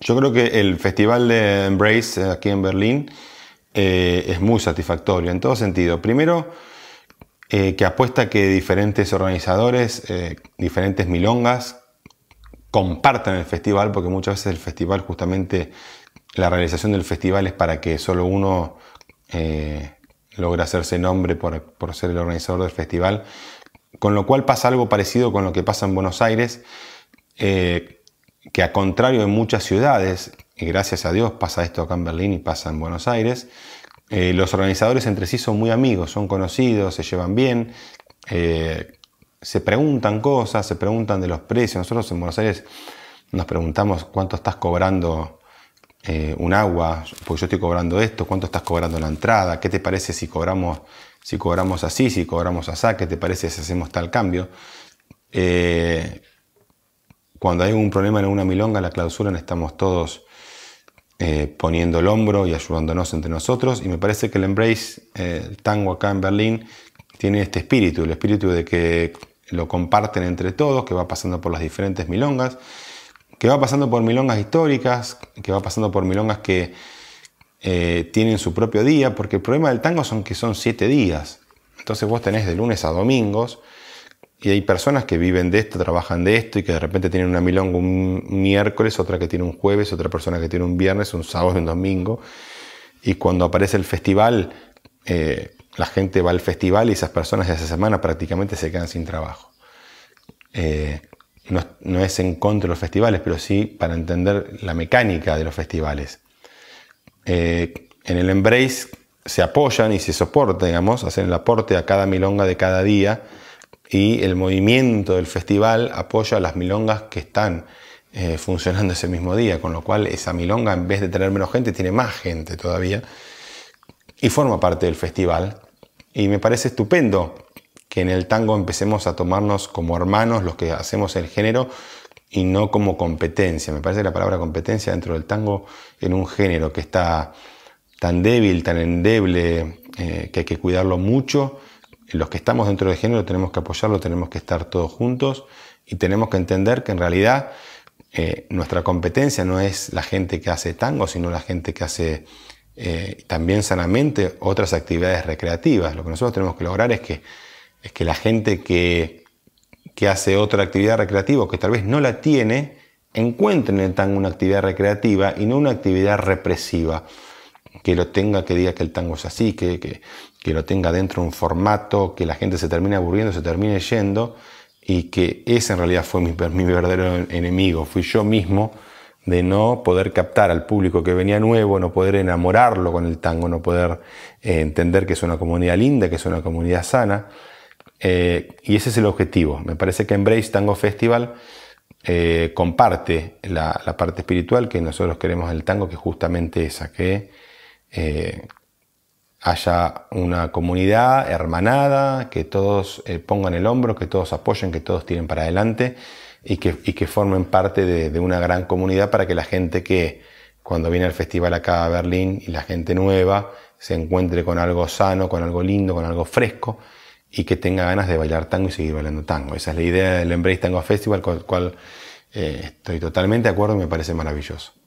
Yo creo que el festival de Embrace eh, aquí en Berlín eh, es muy satisfactorio en todo sentido. Primero, eh, que apuesta que diferentes organizadores, diferentes milongas, compartan el festival, porque muchas veces el festival, justamente, la realización del festival es para que solo uno logre hacerse nombre por, ser el organizador del festival, con lo cual pasa algo parecido con lo que pasa en Buenos Aires que a contrario de muchas ciudades, y gracias a Dios pasa esto acá en Berlín y pasa en Buenos Aires, eh, los organizadores entre sí son muy amigos, son conocidos, se llevan bien, eh, se preguntan cosas, se preguntan de los precios. Nosotros en Buenos Aires nos preguntamos cuánto estás cobrando eh, un agua, porque yo estoy cobrando esto, cuánto estás cobrando la entrada, qué te parece si cobramos, si cobramos así, si cobramos así, qué te parece si hacemos tal cambio. Cuando hay un problema en una milonga, la clausura, estamos todos eh, poniendo el hombro y ayudándonos entre nosotros. Y me parece que el Embrace, el eh, tango acá en Berlín, tiene este espíritu, el espíritu de que lo comparten entre todos, que va pasando por las diferentes milongas, que va pasando por milongas históricas, que va pasando por milongas que eh, tienen su propio día, porque el problema del tango son que son siete días. Entonces vos tenés de lunes a domingos y hay personas que viven de esto, trabajan de esto y que de repente tienen una milonga un miércoles, otra que tiene un jueves, otra persona que tiene un viernes, un sábado y un domingo. Y cuando aparece el festival, eh, la gente va al festival y esas personas de esa semana prácticamente se quedan sin trabajo. Eh, no, es en contra de los festivales, pero sí para entender la mecánica de los festivales. Eh, en el Embrace se apoyan y se soporta, digamos, hacen el aporte a cada milonga de cada día y el movimiento del festival apoya a las milongas que están eh, funcionando ese mismo día, con lo cual esa milonga en vez de tener menos gente tiene más gente todavía y forma parte del festival. Y me parece estupendo que en el tango empecemos a tomarnos como hermanos los que hacemos el género y no como competencia. Me parece que la palabra competencia dentro del tango en un género que está tan débil, tan endeble, eh, que hay que cuidarlo mucho los que estamos dentro de género tenemos que apoyarlo, tenemos que estar todos juntos y tenemos que entender que en realidad eh, nuestra competencia no es la gente que hace tango, sino la gente que hace eh, también sanamente otras actividades recreativas. Lo que nosotros tenemos que lograr es que, es que la gente que, hace otra actividad recreativa o que tal vez no la tiene, encuentre en el tango una actividad recreativa y no una actividad represiva que lo tenga, que diga que el tango es así, que, que, lo tenga dentro de un formato, que la gente se termine aburriendo, se termine yendo, y que ese en realidad fue mi, verdadero enemigo, fui yo mismo de no poder captar al público que venía nuevo, no poder enamorarlo con el tango, no poder eh, entender que es una comunidad linda, que es una comunidad sana. Eh, y ese es el objetivo. Me parece que Embrace Tango Festival eh, comparte la, parte espiritual que nosotros queremos del tango, que es justamente esa, que eh, haya una comunidad hermanada, que todos eh, pongan el hombro, que todos apoyen, que todos tiren para adelante y que, que formen parte de, una gran comunidad para que la gente que cuando viene al festival acá a Berlín y la gente nueva se encuentre con algo sano, con algo lindo, con algo fresco y que tenga ganas de bailar tango y seguir bailando tango. Esa es la idea del Embrace Tango Festival, con el cual eh, estoy totalmente de acuerdo y me parece maravilloso.